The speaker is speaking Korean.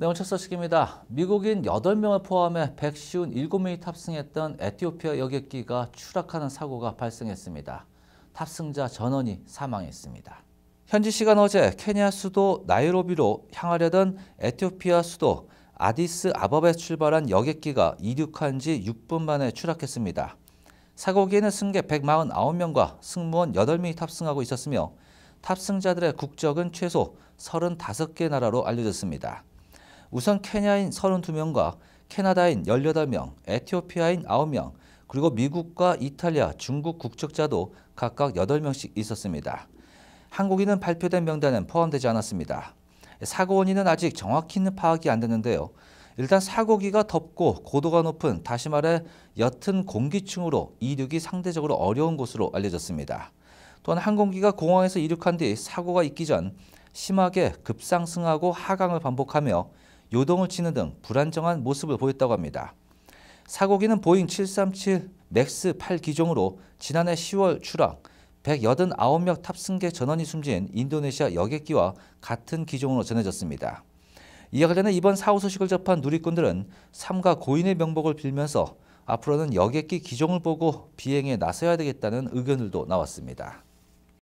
네, 오늘 첫 소식입니다. 미국인 8명을 포함해 157명이 탑승했던 에티오피아 여객기가 추락하는 사고가 발생했습니다. 탑승자 전원이 사망했습니다. 현지 시간 어제 케냐 수도 나이로비로 향하려던 에티오피아 수도 아디스 아바베 출발한 여객기가 이륙한 지 6분 만에 추락했습니다. 사고기에는 승객 149명과 승무원 8명이 탑승하고 있었으며 탑승자들의 국적은 최소 35개 나라로 알려졌습니다. 우선 케냐인 32명과 캐나다인 18명, 에티오피아인 9명, 그리고 미국과 이탈리아, 중국 국적자도 각각 8명씩 있었습니다. 한국인은 발표된 명단은 포함되지 않았습니다. 사고 원인은 아직 정확히는 파악이 안 되는데요. 일단 사고기가 덥고 고도가 높은 다시 말해 옅은 공기층으로 이륙이 상대적으로 어려운 곳으로 알려졌습니다. 또한 항공기가 공항에서 이륙한 뒤 사고가 있기 전 심하게 급상승하고 하강을 반복하며 요동을 치는 등 불안정한 모습을 보였다고 합니다. 사고기는 보잉 737 맥스 8 기종으로 지난해 10월 추락 189명 탑승객 전원이 숨진 인도네시아 여객기와 같은 기종으로 전해졌습니다. 이와 관련해 이번 사후 소식을 접한 누리꾼들은 삼가 고인의 명복을 빌면서 앞으로는 여객기 기종을 보고 비행에 나서야 되겠다는 의견들도 나왔습니다.